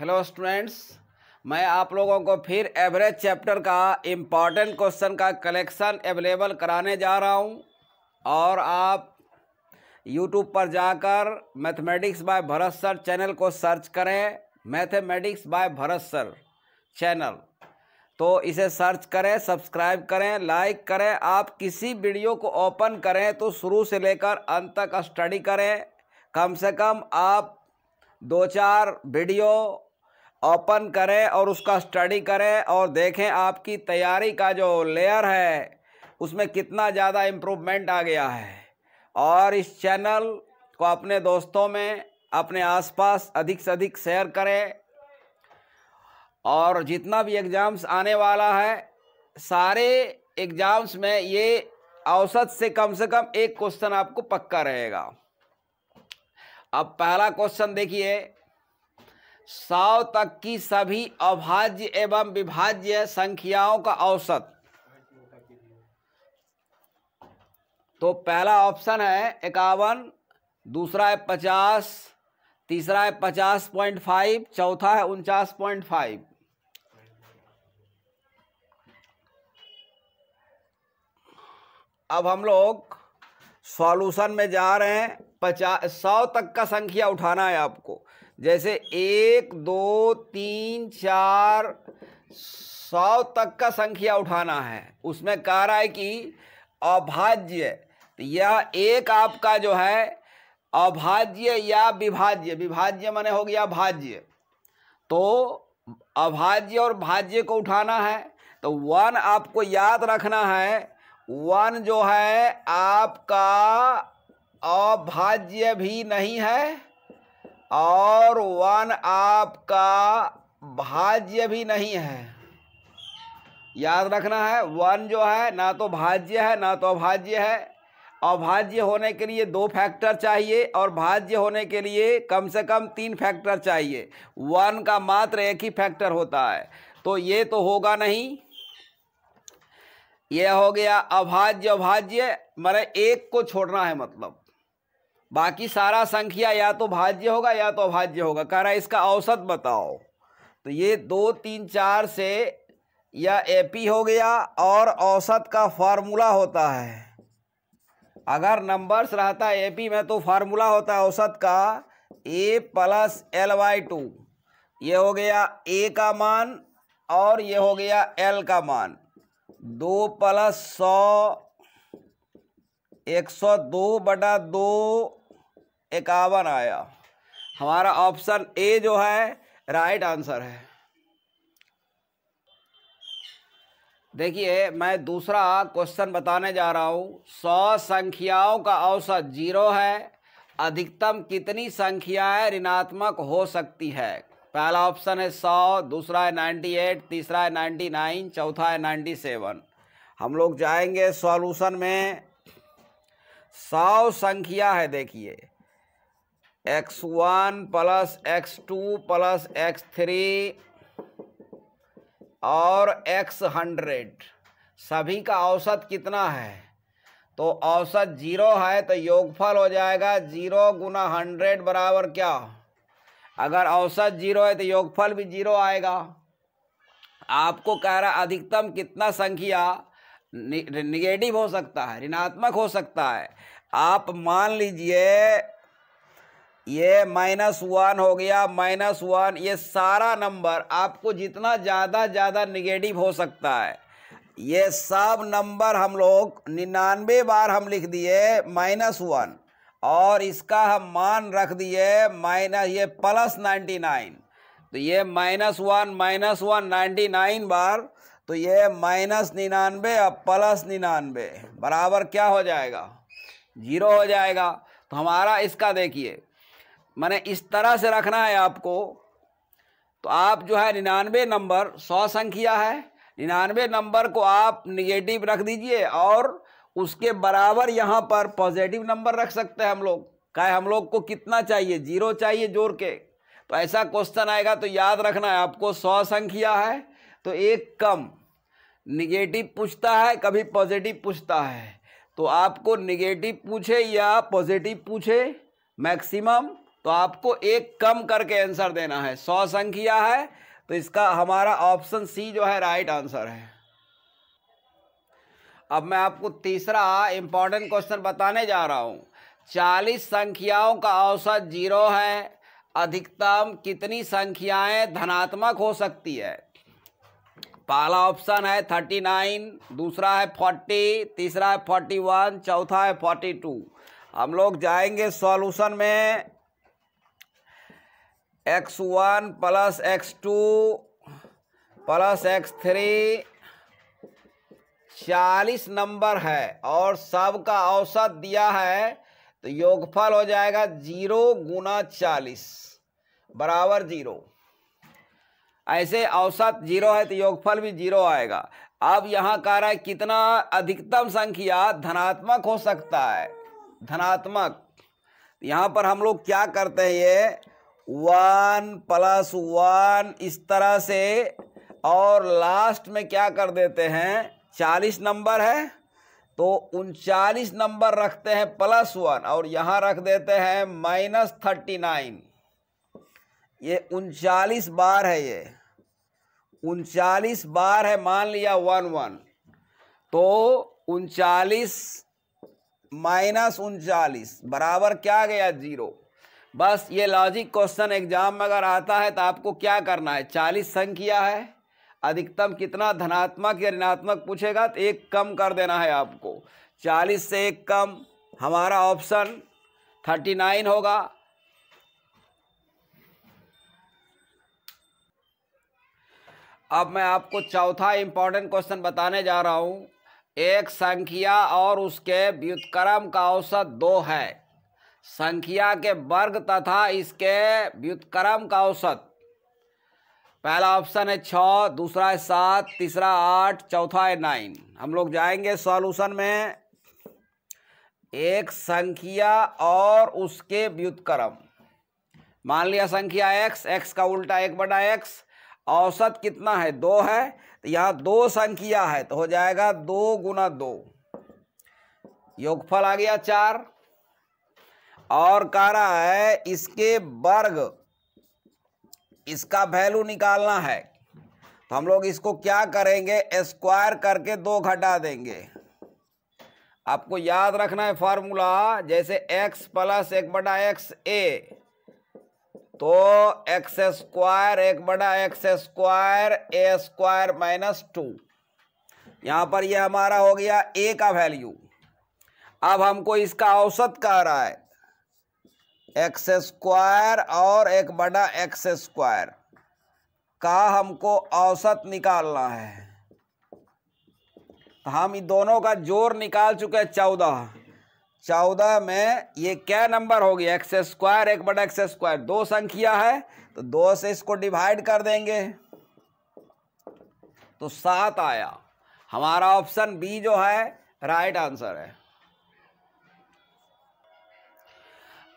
hello students मैं आप लोगों को फिर एवरेज चैप्टर का इम्पॉर्टेंट क्वेश्चन का कलेक्शन अवेलेबल कराने जा रहा हूं और आप यूट्यूब पर जाकर mathematics by Bharat sir channel को सर्च करें mathematics by Bharat sir channel तो इसे सर्च करें सब्सक्राइब करें लाइक करें आप किसी वीडियो को ओपन करें तो शुरू से लेकर अंत तक स्टडी करें कम से कम आप दो चार वीडियो ओपन करें और उसका स्टडी करें और देखें आपकी तैयारी का जो लेयर है उसमें कितना ज़्यादा इम्प्रूवमेंट आ गया है और इस चैनल को अपने दोस्तों में अपने आसपास अधिक से अधिक शेयर करें और जितना भी एग्ज़ाम्स आने वाला है सारे एग्ज़ाम्स में ये औसत से कम से कम एक क्वेश्चन आपको पक्का रहेगा अब पहला क्वेश्चन देखिए सौ तक की सभी अभाज्य एवं विभाज्य संख्याओं का औसत तो पहला ऑप्शन है इक्यावन दूसरा है पचास तीसरा है पचास पॉइंट फाइव चौथा है उनचास पॉइंट फाइव अब हम लोग सॉल्यूशन में जा रहे हैं पचास सौ तक का संख्या उठाना है आपको जैसे एक दो तीन चार सौ तक का संख्या उठाना है उसमें कह रहा है कि अभाज्य तो यह एक आपका जो है अभाज्य या विभाज्य विभाज्य माने हो गया भाज्य तो अभाज्य और भाज्य को उठाना है तो वन आपको याद रखना है वन जो है आपका अभाज्य भी नहीं है और वन आपका भाज्य भी नहीं है याद रखना है वन जो है ना तो भाज्य है ना तो अभाज्य है अभाज्य होने के लिए दो फैक्टर चाहिए और भाज्य होने के लिए कम से कम तीन फैक्टर चाहिए वन का मात्र एक ही फैक्टर होता है तो ये तो होगा नहीं यह हो गया अभाज्य अभाज्य मरे एक को छोड़ना है मतलब बाकी सारा संख्या या तो भाज्य होगा या तो अभाज्य होगा कह रहा है इसका औसत बताओ तो ये दो तीन चार से या एपी हो गया और औसत का फार्मूला होता है अगर नंबर्स रहता है एपी में तो फार्मूला होता है औसत का A plus L Y two ये हो गया ए का मान और ये हो गया एल का मान दो प्लस सौ एक सौ दो बटा दो इक्यावन आया हमारा ऑप्शन ए जो है राइट आंसर है देखिए मैं दूसरा क्वेश्चन बताने जा रहा हूँ सौ संख्याओं का औसत जीरो है अधिकतम कितनी संख्याएं ऋणात्मक हो सकती है पहला ऑप्शन है सौ दूसरा है नाइन्टी एट तीसरा है नाइन्टी नाइन चौथा है नाइन्टी सेवन हम लोग जाएंगे सॉल्यूशन में सौ संख्या है देखिए X one plus X two plus X three और एक्स हंड्रेड सभी का औसत कितना है तो औसत जीरो है तो योगफल हो जाएगा जीरो गुना हंड्रेड बराबर क्या अगर औसत जीरो है तो योगफल भी जीरो आएगा आपको कह रहा अधिकतम कितना संख्या निगेटिव हो सकता है ऋणात्मक हो सकता है आप मान लीजिए ये माइनस वन हो गया माइनस वन ये सारा नंबर आपको जितना ज़्यादा ज़्यादा निगेटिव हो सकता है ये सब नंबर हम लोग निन्यानवे बार हम लिख दिए माइनस वन और इसका हम मान रख दिए माइनस ये प्लस नाइन्टी नाइन तो ये minus one minus one ninety nine बार तो ये माइनस निन्यानवे और प्लस निन्यानवे बराबर क्या हो जाएगा जीरो हो जाएगा तो हमारा इसका देखिए मैंने इस तरह से रखना है आपको तो आप जो है निन्यानवे नंबर सौ संख्या है निन्यानवे नंबर को आप निगेटिव रख दीजिए और उसके बराबर यहाँ पर पॉजिटिव नंबर रख सकते हैं हम लोग का हम लोग को कितना चाहिए जीरो चाहिए जोर के तो ऐसा क्वेश्चन आएगा तो याद रखना है आपको सौ संख्या है तो एक कम निगेटिव पूछता है कभी पॉजिटिव पूछता है तो आपको निगेटिव पूछे या पॉजिटिव पूछे मैक्सिमम तो आपको एक कम करके आंसर देना है सौ संख्या है तो इसका हमारा ऑप्शन सी जो है राइट आंसर है अब मैं आपको तीसरा इम्पॉर्टेंट क्वेश्चन बताने जा रहा हूँ चालीस संख्याओं का औसत जीरो है अधिकतम कितनी संख्याएं धनात्मक हो सकती है पहला ऑप्शन है थर्टी नाइन दूसरा है फोर्टी तीसरा है फोर्टी वन चौथा है फोर्टी टू हम लोग जाएंगे सॉल्यूशन में X one plus X two plus X three चालीस नंबर है और सब का औसत दिया है तो योगफल हो जाएगा जीरो गुना चालीस बराबर जीरो ऐसे औसत जीरो है तो योगफल भी जीरो आएगा अब यहाँ कह रहा है कितना अधिकतम संख्या धनात्मक हो सकता है धनात्मक यहाँ पर हम लोग क्या करते हैं ये वन प्लस वन इस तरह से और लास्ट में क्या कर देते हैं चालीस नंबर है तो उनचालीस नंबर रखते हैं प्लस वन और यहाँ रख देते हैं माइनस थर्टी नाइन ये उनचालीस बार है ये उनचालीस बार है मान लिया वन वन तो उनचालीस माइनस उनचालीस बराबर क्या गया जीरो बस ये लॉजिक क्वेश्चन एग्जाम में अगर आता है तो आपको क्या करना है चालीस संख्या है अधिकतम कितना धनात्मक या ऋणात्मक पूछेगा तो एक कम कर देना है आपको चालीस से एक कम हमारा ऑप्शन थर्टी नाइन होगा अब मैं आपको चौथा इंपॉर्टेंट क्वेश्चन बताने जा रहा हूं एक संख्या और उसके व्युतक्रम का औसत दो है संख्या के वर्ग तथा इसके व्युतक्रम का औसत पहला ऑप्शन है छ दूसरा है सात तीसरा आठ चौथा है नाइन हम लोग जाएंगे सॉल्यूशन में एक संख्या और उसके व्युतक्रम मान लिया संख्या एक्स एक्स का उल्टा एक बटा एक्स औसत कितना है दो है तो यहाँ दो संख्या है तो हो जाएगा दो गुना दो योगफल आ गया चार और कह रहा है इसके वर्ग इसका वैल्यू निकालना है तो हम लोग इसको क्या करेंगे स्क्वायर करके दो घटा देंगे आपको याद रखना है फॉर्मूला जैसे x प्लस एक बटा एक्स ए तो एक्स स्क्वायर एक बटा X square A square minus two यहाँ पर यह हमारा हो गया ए का वैल्यू अब हमको इसका औसत कह रहा है एक्स स्क्वायर और एक बड़ा एक्स स्क्वायर का हमको औसत निकालना है तो हम इन दोनों का जोर निकाल चुके हैं चौदह चौदह में ये क्या नंबर होगी एक्स स्क्वायर एक बड़ा एक्स स्क्वायर दो संख्या है तो दो से इसको डिवाइड कर देंगे तो सात आया हमारा ऑप्शन बी जो है राइट आंसर है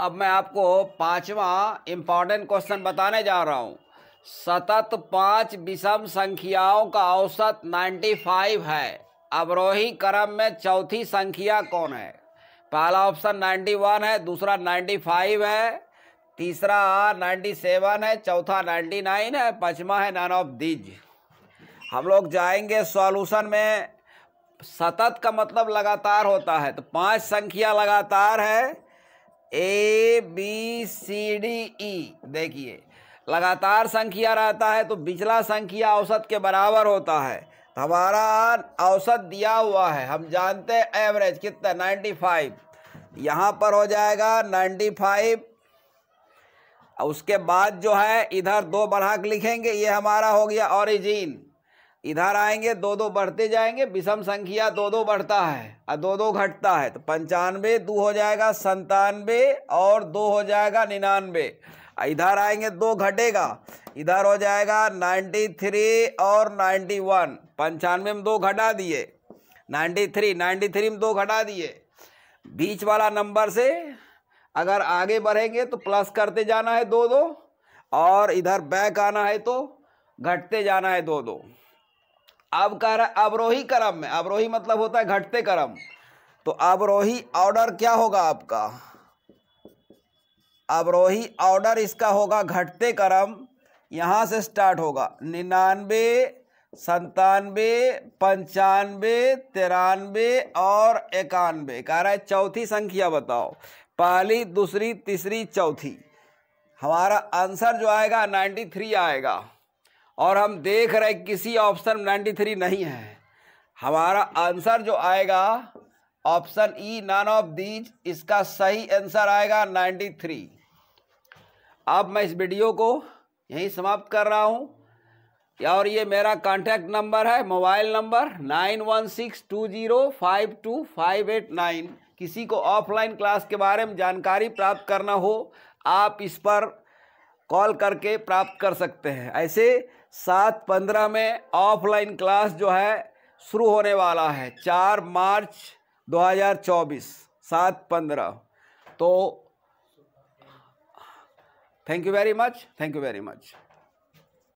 अब मैं आपको पांचवा इम्पॉर्टेंट क्वेश्चन बताने जा रहा हूँ सतत पांच विषम संख्याओं का औसत 95 है अवरोही क्रम में चौथी संख्या कौन है पहला ऑप्शन 91 है दूसरा 95 है तीसरा 97 है चौथा 99 है पाँचवा है नन ऑफ दिज हम लोग जाएंगे सॉल्यूशन में सतत का मतलब लगातार होता है तो पांच संख्या लगातार है A B C D E देखिए लगातार संख्या रहता है तो पिछला संख्या औसत के बराबर होता है तो हमारा औसत दिया हुआ है हम जानते हैं एवरेज कितना नाइन्टी फाइव यहाँ पर हो जाएगा नाइन्टी फाइव उसके बाद जो है इधर दो बढ़ाक लिखेंगे ये हमारा हो गया ओरिजिन इधर आएंगे दो दो बढ़ते जाएंगे विषम संख्या दो दो बढ़ता है और दो दो घटता है तो पंचानवे दो हो जाएगा संतानवे और दो हो जाएगा निन्यानवे इधर आएंगे दो घटेगा इधर हो जाएगा नाइन्टी थ्री और नाइन्टी वन पंचानवे में दो घटा दिए नाइन्टी थ्री नाइन्टी थ्री में दो घटा दिए बीच वाला नंबर से अगर आगे बढ़ेंगे तो प्लस करते जाना है दो दो और इधर बैक आना है तो घटते जाना है दो दो अब कह रहा है अवरोही क्रम में अवरोही मतलब होता है घटते क्रम तो अवरोही ऑर्डर क्या होगा आपका अवरोही ऑर्डर इसका होगा घटते क्रम यहाँ से स्टार्ट होगा निन्यानवे संतानवे पंचानवे तिरानबे और इक्यानबे कह रहा है चौथी संख्या बताओ पहली दूसरी तीसरी चौथी हमारा आंसर जो आएगा नाइन्टी थ्री आएगा और हम देख रहे किसी ऑप्शन नाइन्टी थ्री नहीं है हमारा आंसर जो आएगा option E none of these इसका सही आंसर आएगा नाइन्टी थ्री अब मैं इस वीडियो को यहीं समाप्त कर रहा हूँ और ये मेरा कांटेक्ट नंबर है mobile number nine one six two zero five two five eight nine किसी को ऑफलाइन क्लास के बारे में जानकारी प्राप्त करना हो आप इस पर कॉल करके प्राप्त कर सकते हैं ऐसे सात पंद्रह में ऑफलाइन क्लास जो है शुरू होने वाला है चार मार्च 2024 सात पंद्रह तो thank you very much thank you very much